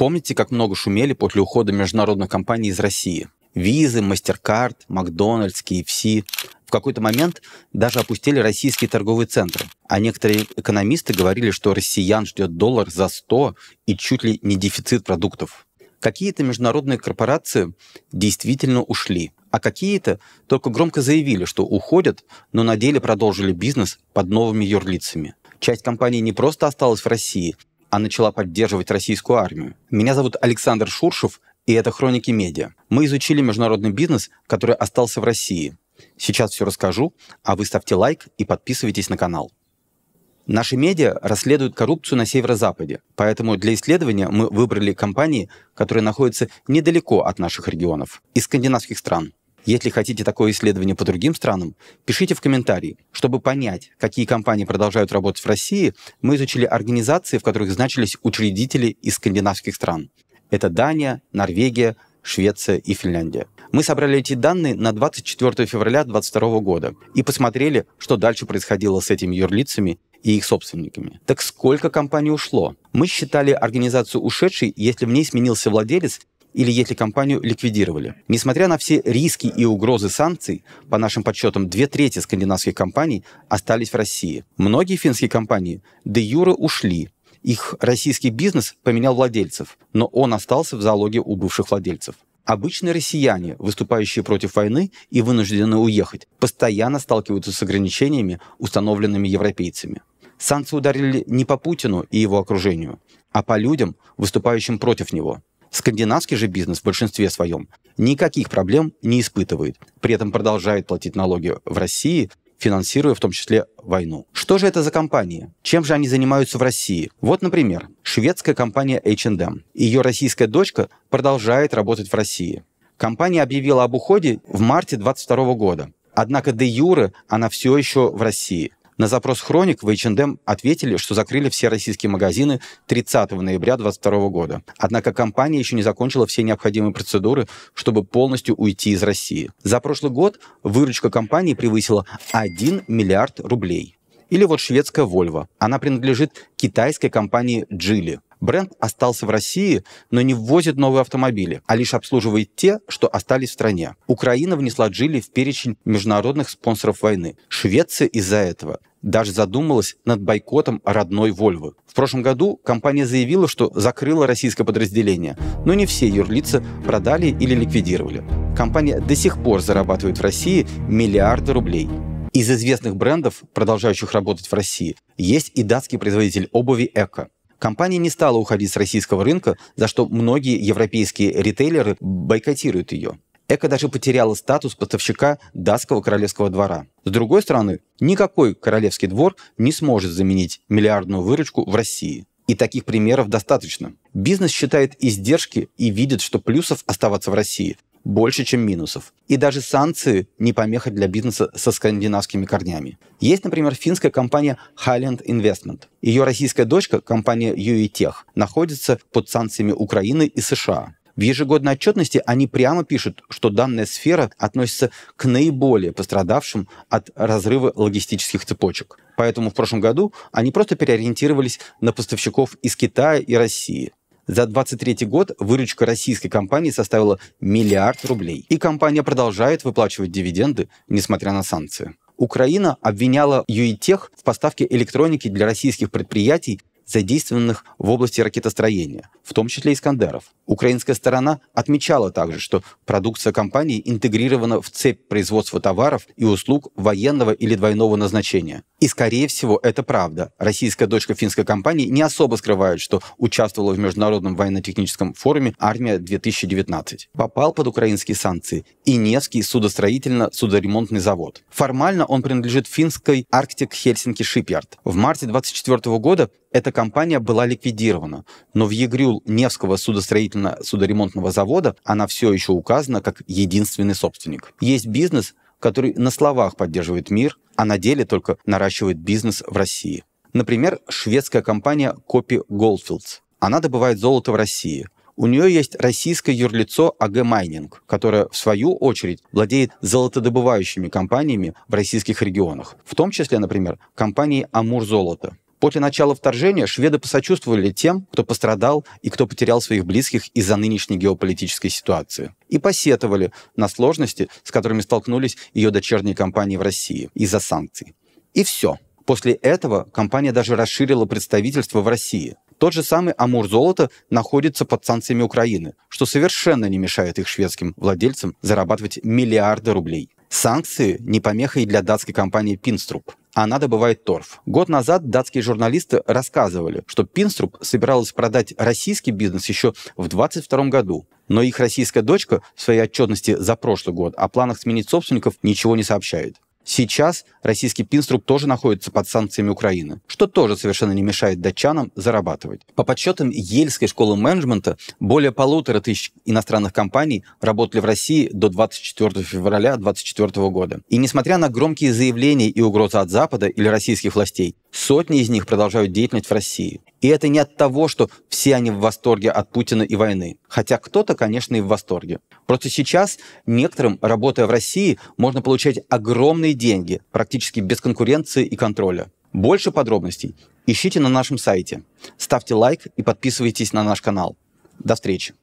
Помните, как много шумели после ухода международных компаний из России? Визы, Мастеркард, Макдональдс, KFC. В какой-то момент даже опустили российские торговые центры. А некоторые экономисты говорили, что россиян ждет доллар за 100 и чуть ли не дефицит продуктов. Какие-то международные корпорации действительно ушли, а какие-то только громко заявили, что уходят, но на деле продолжили бизнес под новыми юрлицами. Часть компаний не просто осталась в России, а начала поддерживать российскую армию. Меня зовут Александр Шуршев, и это «Хроники медиа». Мы изучили международный бизнес, который остался в России. Сейчас все расскажу, а вы ставьте лайк и подписывайтесь на канал. Наши медиа расследуют коррупцию на северо-западе, поэтому для исследования мы выбрали компании, которые находятся недалеко от наших регионов, из скандинавских стран – если хотите такое исследование по другим странам, пишите в комментарии. Чтобы понять, какие компании продолжают работать в России, мы изучили организации, в которых значились учредители из скандинавских стран. Это Дания, Норвегия, Швеция и Финляндия. Мы собрали эти данные на 24 февраля 2022 года и посмотрели, что дальше происходило с этими юрлицами и их собственниками. Так сколько компаний ушло? Мы считали организацию ушедшей, если в ней сменился владелец или если компанию ликвидировали. Несмотря на все риски и угрозы санкций, по нашим подсчетам, две трети скандинавских компаний остались в России. Многие финские компании де юра ушли, их российский бизнес поменял владельцев, но он остался в залоге у бывших владельцев. Обычные россияне, выступающие против войны и вынуждены уехать, постоянно сталкиваются с ограничениями, установленными европейцами. Санкции ударили не по Путину и его окружению, а по людям, выступающим против него – Скандинавский же бизнес в большинстве своем никаких проблем не испытывает, при этом продолжает платить налоги в России, финансируя в том числе войну. Что же это за компании? Чем же они занимаются в России? Вот, например, шведская компания H&M. Ее российская дочка продолжает работать в России. Компания объявила об уходе в марте 2022 года. Однако де юре она все еще в России. На запрос «Хроник» в H&M ответили, что закрыли все российские магазины 30 ноября 2022 года. Однако компания еще не закончила все необходимые процедуры, чтобы полностью уйти из России. За прошлый год выручка компании превысила 1 миллиард рублей. Или вот шведская Volvo. Она принадлежит китайской компании Geely. Бренд остался в России, но не ввозит новые автомобили, а лишь обслуживает те, что остались в стране. Украина внесла Джили в перечень международных спонсоров войны. Швеция из-за этого даже задумалась над бойкотом родной Вольвы. В прошлом году компания заявила, что закрыла российское подразделение, но не все юрлица продали или ликвидировали. Компания до сих пор зарабатывает в России миллиарды рублей. Из известных брендов, продолжающих работать в России, есть и датский производитель обуви «Эко». Компания не стала уходить с российского рынка, за что многие европейские ритейлеры бойкотируют ее. Эко даже потеряла статус поставщика датского королевского двора. С другой стороны, никакой королевский двор не сможет заменить миллиардную выручку в России. И таких примеров достаточно. Бизнес считает издержки и видит, что плюсов оставаться в России больше, чем минусов. И даже санкции не помеха для бизнеса со скандинавскими корнями. Есть, например, финская компания Highland Investment. Ее российская дочка, компания UE Tech, находится под санкциями Украины и США. В ежегодной отчетности они прямо пишут, что данная сфера относится к наиболее пострадавшим от разрыва логистических цепочек. Поэтому в прошлом году они просто переориентировались на поставщиков из Китая и России. За 2023 год выручка российской компании составила миллиард рублей. И компания продолжает выплачивать дивиденды, несмотря на санкции. Украина обвиняла Юитех в поставке электроники для российских предприятий задействованных в области ракетостроения, в том числе «Искандеров». Украинская сторона отмечала также, что продукция компании интегрирована в цепь производства товаров и услуг военного или двойного назначения. И, скорее всего, это правда. Российская дочка финской компании не особо скрывает, что участвовала в Международном военно-техническом форуме «Армия-2019». Попал под украинские санкции и Невский судостроительно-судоремонтный завод. Формально он принадлежит финской «Арктик Хельсинки Шипьярд». В марте 2024 года эта компания была ликвидирована, но в Егрюл Невского судостроительно-судоремонтного завода она все еще указана как единственный собственник. Есть бизнес, который на словах поддерживает мир, а на деле только наращивает бизнес в России. Например, шведская компания Копи Goldfields. Она добывает золото в России. У нее есть российское юрлицо Ag а Mining, которое, в свою очередь, владеет золотодобывающими компаниями в российских регионах, в том числе, например, компанией Амур Золото. После начала вторжения шведы посочувствовали тем, кто пострадал и кто потерял своих близких из-за нынешней геополитической ситуации. И посетовали на сложности, с которыми столкнулись ее дочерние компании в России из-за санкций. И все. После этого компания даже расширила представительство в России. Тот же самый Амур золото находится под санкциями Украины, что совершенно не мешает их шведским владельцам зарабатывать миллиарды рублей. Санкции не помеха и для датской компании Пинструп она «А добывает торф. Год назад датские журналисты рассказывали, что Пинструп собиралась продать российский бизнес еще в 2022 году. Но их российская дочка в своей отчетности за прошлый год о планах сменить собственников ничего не сообщает. Сейчас российский Пинструп тоже находится под санкциями Украины, что тоже совершенно не мешает датчанам зарабатывать. По подсчетам Ельской школы менеджмента, более полутора тысяч иностранных компаний работали в России до 24 февраля 2024 года. И несмотря на громкие заявления и угрозы от Запада или российских властей, сотни из них продолжают деятельность в России. И это не от того, что все они в восторге от Путина и войны. Хотя кто-то, конечно, и в восторге. Просто сейчас некоторым, работая в России, можно получать огромные деньги, практически без конкуренции и контроля. Больше подробностей ищите на нашем сайте. Ставьте лайк и подписывайтесь на наш канал. До встречи.